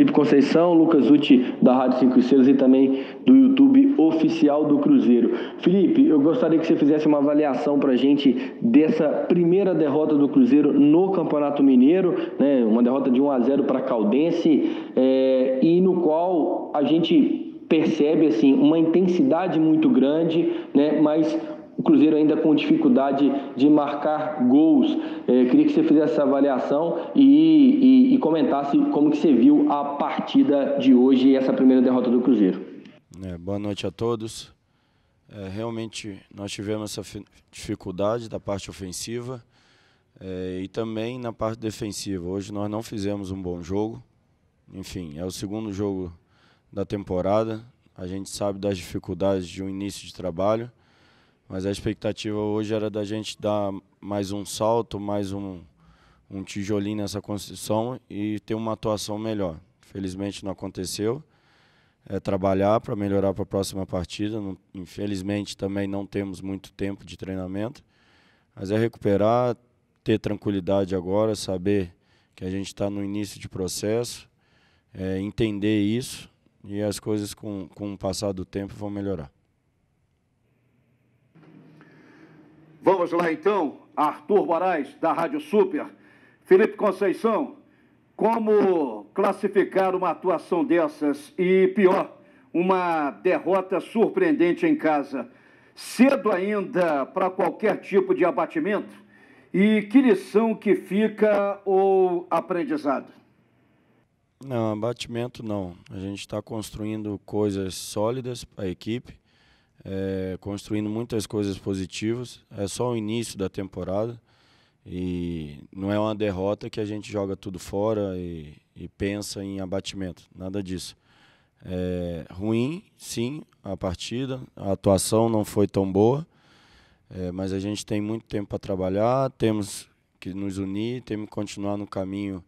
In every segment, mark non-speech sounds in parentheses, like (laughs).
Felipe Conceição, Lucas Uti da Rádio Cinco Estrelas e também do YouTube oficial do Cruzeiro. Felipe, eu gostaria que você fizesse uma avaliação para a gente dessa primeira derrota do Cruzeiro no Campeonato Mineiro, né? uma derrota de 1 a 0 para a Caldense é, e no qual a gente percebe assim uma intensidade muito grande, né? Mas o Cruzeiro ainda com dificuldade de marcar gols. É, queria que você fizesse essa avaliação e, e, e comentasse como que você viu a partida de hoje e essa primeira derrota do Cruzeiro. É, boa noite a todos. É, realmente nós tivemos essa dificuldade da parte ofensiva é, e também na parte defensiva. Hoje nós não fizemos um bom jogo. Enfim, é o segundo jogo da temporada. A gente sabe das dificuldades de um início de trabalho mas a expectativa hoje era da gente dar mais um salto, mais um, um tijolinho nessa construção e ter uma atuação melhor. Felizmente não aconteceu. É trabalhar para melhorar para a próxima partida. infelizmente também não temos muito tempo de treinamento. Mas é recuperar, ter tranquilidade agora, saber que a gente está no início de processo, é, entender isso e as coisas com, com o passar do tempo vão melhorar. Vamos lá então, Arthur Moraes, da Rádio Super. Felipe Conceição, como classificar uma atuação dessas e, pior, uma derrota surpreendente em casa? Cedo ainda para qualquer tipo de abatimento? E que lição que fica ou aprendizado? Não, abatimento não. A gente está construindo coisas sólidas para a equipe é, construindo muitas coisas positivas. É só o início da temporada e não é uma derrota que a gente joga tudo fora e, e pensa em abatimento, nada disso. É, ruim, sim, a partida, a atuação não foi tão boa, é, mas a gente tem muito tempo para trabalhar, temos que nos unir, temos que continuar no caminho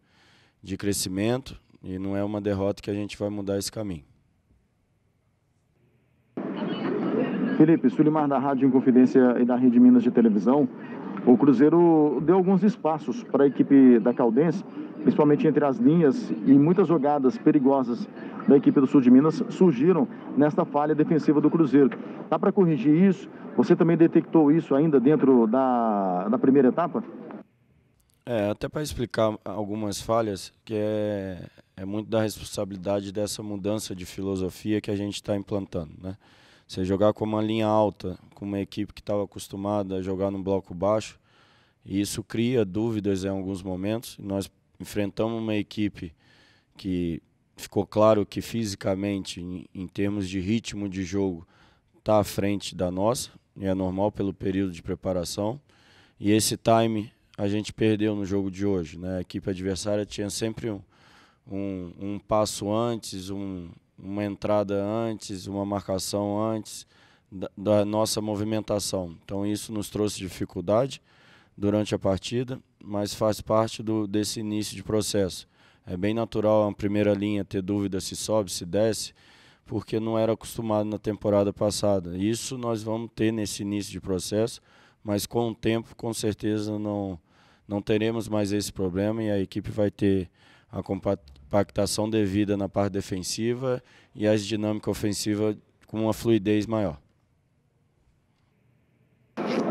de crescimento e não é uma derrota que a gente vai mudar esse caminho. Felipe, Sulimar da Rádio Inconfidência e da Rede Minas de Televisão. O Cruzeiro deu alguns espaços para a equipe da Caldense, principalmente entre as linhas e muitas jogadas perigosas da equipe do Sul de Minas surgiram nesta falha defensiva do Cruzeiro. Dá para corrigir isso? Você também detectou isso ainda dentro da, da primeira etapa? É, até para explicar algumas falhas, que é, é muito da responsabilidade dessa mudança de filosofia que a gente está implantando, né? Você jogar com uma linha alta, com uma equipe que estava acostumada a jogar num bloco baixo, e isso cria dúvidas em alguns momentos. Nós enfrentamos uma equipe que ficou claro que fisicamente, em, em termos de ritmo de jogo, está à frente da nossa, e é normal pelo período de preparação. E esse time a gente perdeu no jogo de hoje. Né? A equipe adversária tinha sempre um, um, um passo antes, um, uma entrada antes, uma marcação antes da, da nossa movimentação. Então isso nos trouxe dificuldade durante a partida, mas faz parte do, desse início de processo. É bem natural a primeira linha ter dúvida se sobe, se desce, porque não era acostumado na temporada passada. Isso nós vamos ter nesse início de processo, mas com o tempo, com certeza, não, não teremos mais esse problema e a equipe vai ter a compactação devida na parte defensiva e as dinâmicas ofensivas com uma fluidez maior.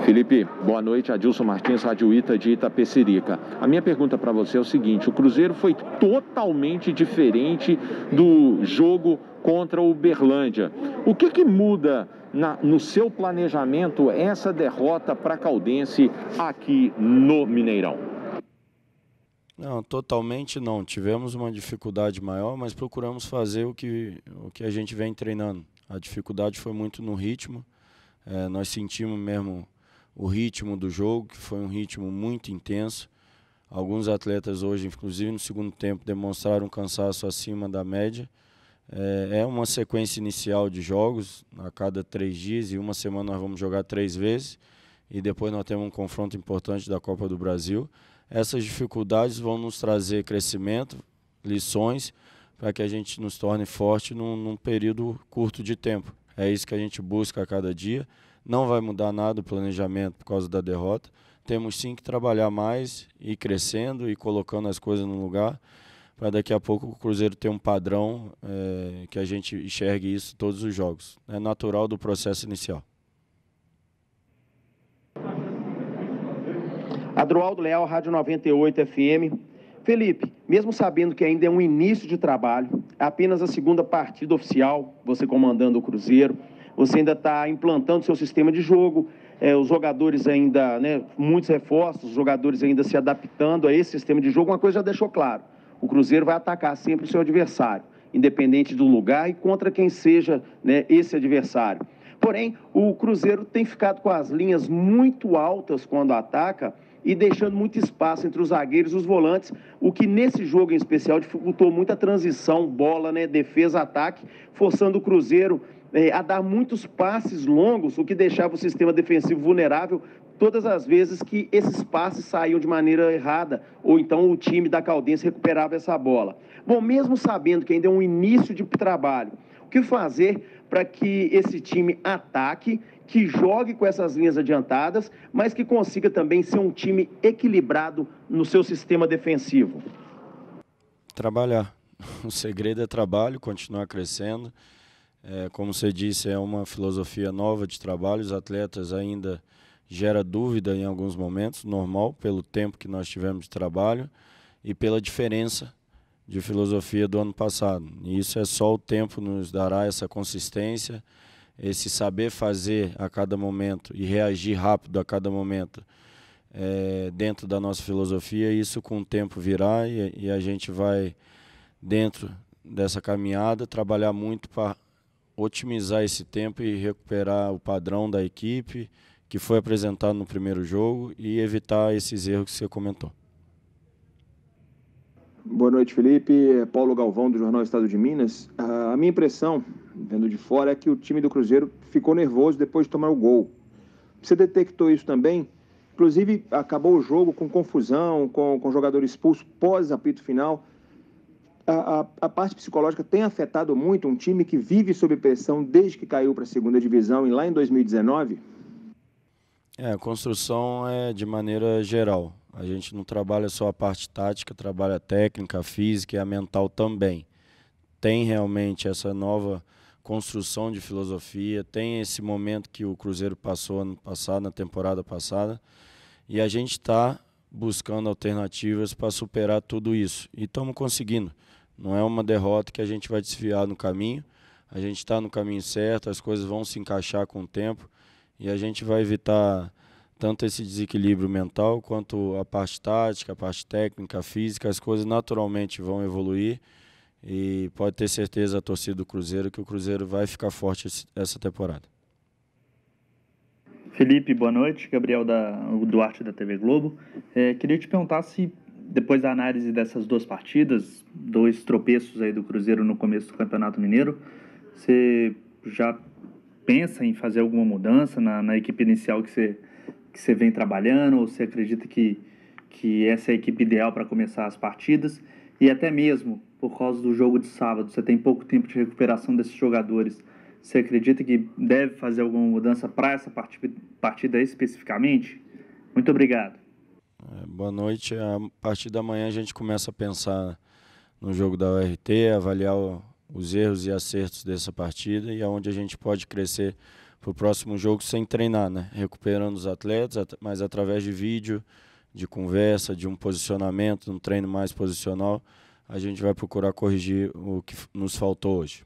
Felipe, boa noite. Adilson Martins, Rádio Ita de Itapecerica. A minha pergunta para você é o seguinte: o Cruzeiro foi totalmente diferente do jogo contra o Berlândia. O que, que muda na, no seu planejamento essa derrota para Caldense aqui no Mineirão? Não, totalmente não. Tivemos uma dificuldade maior, mas procuramos fazer o que, o que a gente vem treinando. A dificuldade foi muito no ritmo. É, nós sentimos mesmo o ritmo do jogo, que foi um ritmo muito intenso. Alguns atletas hoje, inclusive no segundo tempo, demonstraram um cansaço acima da média. É, é, uma sequência inicial de jogos, a cada três dias, e uma semana nós vamos jogar três vezes. E depois nós temos um confronto importante da Copa do Brasil. Essas dificuldades vão nos trazer crescimento, lições, para que a gente nos torne forte num, num período curto de tempo. É isso que a gente busca a cada dia. Não vai mudar nada o planejamento por causa da derrota. Temos sim que trabalhar mais, ir crescendo e colocando as coisas no lugar, para daqui a pouco o Cruzeiro ter um padrão é, que a gente enxergue isso todos os jogos. É natural do processo inicial. Adroaldo Leal, Rádio 98 FM. Felipe, mesmo sabendo que ainda é um início de trabalho, é apenas a segunda partida oficial, você comandando o Cruzeiro, você ainda está implantando seu sistema de jogo, é, os jogadores ainda, né, muitos reforços, os jogadores ainda se adaptando a esse sistema de jogo, uma coisa já deixou claro, o Cruzeiro vai atacar sempre o seu adversário, independente do lugar e contra quem seja né, esse adversário. Porém, o Cruzeiro tem ficado com as linhas muito altas quando ataca, e deixando muito espaço entre os zagueiros e os volantes, o que nesse jogo em especial dificultou muita transição, bola, né, defesa, ataque, forçando o Cruzeiro é, a dar muitos passes longos, o que deixava o sistema defensivo vulnerável todas as vezes que esses passes saíam de maneira errada, ou então o time da Caldense recuperava essa bola. Bom, mesmo sabendo que ainda é um início de trabalho, que fazer para que esse time ataque, que jogue com essas linhas adiantadas, mas que consiga também ser um time equilibrado no seu sistema defensivo? Trabalhar. (laughs) O segredo é trabalho, continuar crescendo. É, como você disse, é uma filosofia nova de trabalho. Os atletas ainda gera dúvida em alguns momentos, normal, pelo tempo que nós tivemos de trabalho e pela diferença de filosofia do ano passado. E isso é só o tempo nos dará essa consistência, esse saber fazer a cada momento e reagir rápido a cada momento é, dentro da nossa filosofia. Isso com o tempo virá e, e a gente vai, dentro dessa caminhada, trabalhar muito para otimizar esse tempo e recuperar o padrão da equipe que foi apresentado no primeiro jogo e evitar esses erros que você comentou. Boa noite, Felipe. É Paulo Galvão, do jornal Estado de Minas. Ah, a minha impressão, vendo de fora, é que o time do Cruzeiro ficou nervoso depois de tomar o gol. Você detectou isso também? Inclusive, acabou o jogo com confusão, com, com jogador expulso pós-apito final. A, a, a, parte psicológica tem afetado muito um time que vive sob pressão desde que caiu para a segunda divisão e lá em 2019? É, a construção é de maneira geral. A gente não trabalha só a parte tática, trabalha a técnica, a física e a mental também. Tem realmente essa nova construção de filosofia, tem esse momento que o Cruzeiro passou ano passado, na temporada passada, e a gente está buscando alternativas para superar tudo isso. E estamos conseguindo. Não é uma derrota que a gente vai desviar no caminho. A gente está no caminho certo, as coisas vão se encaixar com o tempo e a gente vai evitar tanto esse desequilíbrio mental quanto a parte tática, a parte técnica, a física, as coisas naturalmente vão evoluir. E pode ter certeza a torcida do Cruzeiro que o Cruzeiro vai ficar forte essa temporada. Felipe, boa noite. Gabriel da, Duarte da TV Globo. É, queria te perguntar se, depois da análise dessas duas partidas, dois tropeços aí do Cruzeiro no começo do Campeonato Mineiro, você já pensa em fazer alguma mudança na, na equipe inicial que você que você vem trabalhando ou você acredita que, que essa é a equipe ideal para começar as partidas? E até mesmo por causa do jogo de sábado, você tem pouco tempo de recuperação desses jogadores. Você acredita que deve fazer alguma mudança para essa partida, especificamente? Muito obrigado. É, boa noite. A partir da manhã a gente começa a pensar no jogo da URT, avaliar o, os erros e acertos dessa partida e aonde a gente pode crescer para o próximo jogo sem treinar, né? Recuperando os atletas, mas através de vídeo, de conversa, de um posicionamento, um treino mais posicional, a gente vai procurar corrigir o que nos faltou hoje.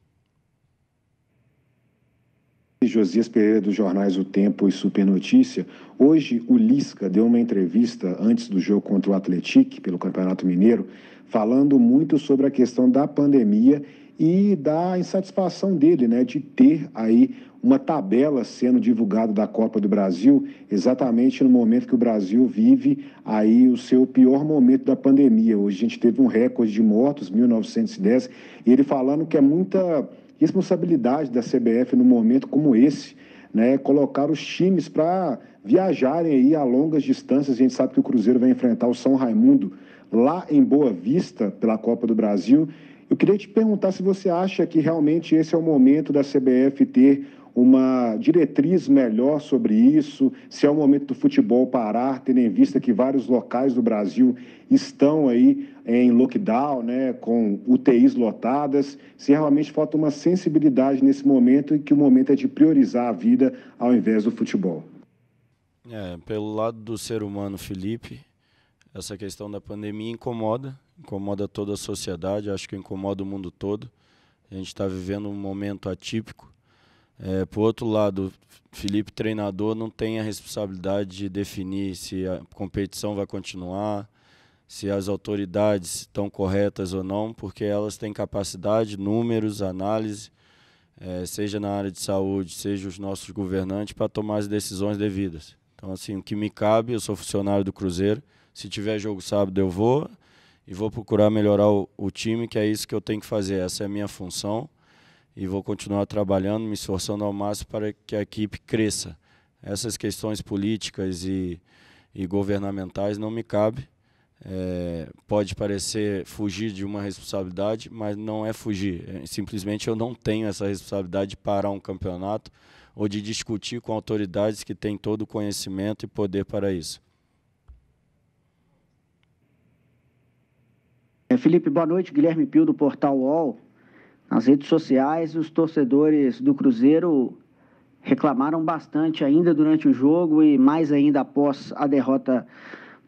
Josias Pereira dos jornais O Tempo e Super Notícia. Hoje, o Lisca deu uma entrevista antes do jogo contra o Atlético pelo Campeonato Mineiro, falando muito sobre a questão da pandemia e da insatisfação dele, né, de ter aí uma tabela sendo divulgada da Copa do Brasil, exatamente no momento que o Brasil vive aí o seu pior momento da pandemia. Hoje a gente teve um recorde de mortos, 1910, e ele falando que é muita responsabilidade da CBF num momento como esse, né, colocar os times para viajarem aí a longas distâncias. A gente sabe que o Cruzeiro vai enfrentar o São Raimundo lá em Boa Vista pela Copa do Brasil eu queria te perguntar se você acha que realmente esse é o momento da CBF ter uma diretriz melhor sobre isso, se é o momento do futebol parar, tendo em vista que vários locais do Brasil estão aí em lockdown, né, com UTIs lotadas, se realmente falta uma sensibilidade nesse momento e que o momento é de priorizar a vida ao invés do futebol. É, pelo lado do ser humano, Felipe, essa questão da pandemia incomoda, incomoda toda a sociedade, acho que incomoda o mundo todo. A gente está vivendo um momento atípico. É, por outro lado, Felipe, treinador, não tem a responsabilidade de definir se a competição vai continuar, se as autoridades estão corretas ou não, porque elas têm capacidade, números, análise, é, seja na área de saúde, seja os nossos governantes, para tomar as decisões devidas. Então, assim, o que me cabe, eu sou funcionário do Cruzeiro, se tiver jogo sábado eu vou, e vou procurar melhorar o, o, time, que é isso que eu tenho que fazer, essa é a minha função. E vou continuar trabalhando, me esforçando ao máximo para que a equipe cresça. Essas questões políticas e, e governamentais não me cabem. É, pode parecer fugir de uma responsabilidade, mas não é fugir. É, simplesmente eu não tenho essa responsabilidade de parar um campeonato ou de discutir com autoridades que têm todo o conhecimento e poder para isso. É, Felipe, boa noite. Guilherme Pio, do Portal UOL. Nas redes sociais, os torcedores do Cruzeiro reclamaram bastante ainda durante o jogo e mais ainda após a derrota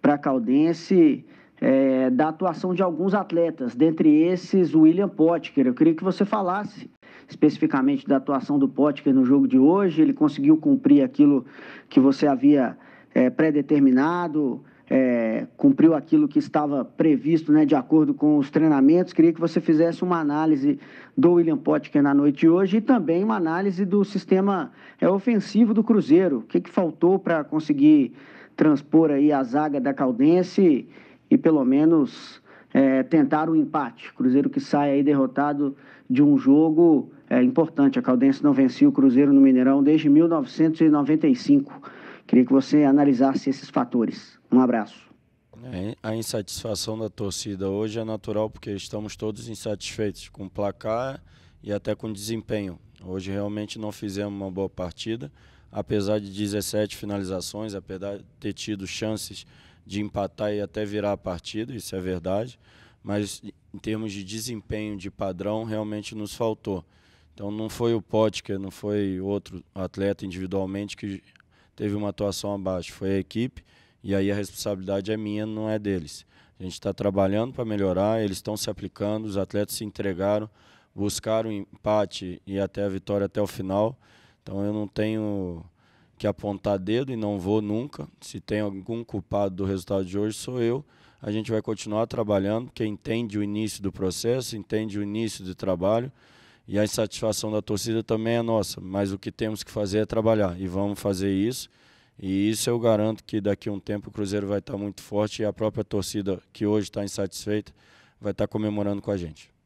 para a Caldense. É, da atuação de alguns atletas, dentre esses o William Potker. Eu queria que você falasse especificamente da atuação do Potker no jogo de hoje. Ele conseguiu cumprir aquilo que você havia é, pré-determinado? é, cumpriu aquilo que estava previsto, né, de acordo com os treinamentos. Queria que você fizesse uma análise do William Potker na noite de hoje e também uma análise do sistema é, ofensivo do Cruzeiro. O que, que faltou para conseguir transpor aí a zaga da Caldense e pelo menos é, tentar o um empate. Cruzeiro que sai aí derrotado de um jogo é, importante. A Caldense não vencia o Cruzeiro no Mineirão desde 1995. Queria que você analisasse esses fatores. Um abraço. É, a insatisfação da torcida hoje é natural porque estamos todos insatisfeitos com o placar e até com o desempenho. Hoje realmente não fizemos uma boa partida, apesar de 17 finalizações, apesar de ter tido chances de empatar e até virar a partida, isso é verdade, mas em termos de desempenho, de padrão, realmente nos faltou. Então não foi o Potker, não foi outro atleta individualmente que teve uma atuação abaixo, foi a equipe e aí a responsabilidade é minha, não é deles. A gente está trabalhando para melhorar, eles estão se aplicando, os atletas se entregaram, buscaram o empate e até a vitória até o final. Então eu não tenho que apontar dedo e não vou nunca. Se tem algum culpado do resultado de hoje, sou eu. A gente vai continuar trabalhando, porque entende o início do processo, entende o início do trabalho. E a insatisfação da torcida também é nossa, mas o que temos que fazer é trabalhar. E vamos fazer isso. E isso eu garanto que daqui a um tempo o Cruzeiro vai estar muito forte e a própria torcida, que hoje está insatisfeita, vai estar comemorando com a gente.